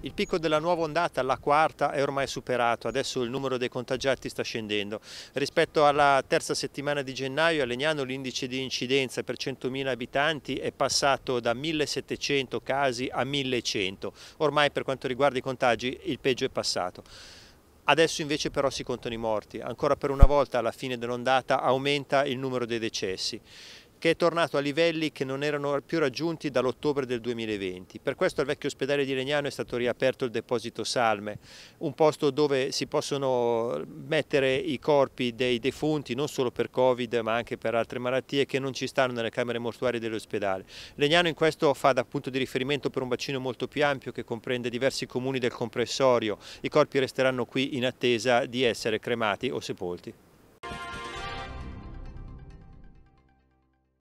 Il picco della nuova ondata, la quarta, è ormai superato, adesso il numero dei contagiati sta scendendo. Rispetto alla terza settimana di gennaio a Legnano l'indice di incidenza per 100.000 abitanti è passato da 1.700 casi a 1.100. Ormai per quanto riguarda i contagi il peggio è passato. Adesso invece però si contano i morti, ancora per una volta alla fine dell'ondata aumenta il numero dei decessi che è tornato a livelli che non erano più raggiunti dall'ottobre del 2020. Per questo al vecchio ospedale di Legnano è stato riaperto il deposito Salme, un posto dove si possono mettere i corpi dei defunti non solo per Covid ma anche per altre malattie che non ci stanno nelle camere mortuarie dell'ospedale. Legnano in questo fa da punto di riferimento per un bacino molto più ampio che comprende diversi comuni del comprensorio. I corpi resteranno qui in attesa di essere cremati o sepolti.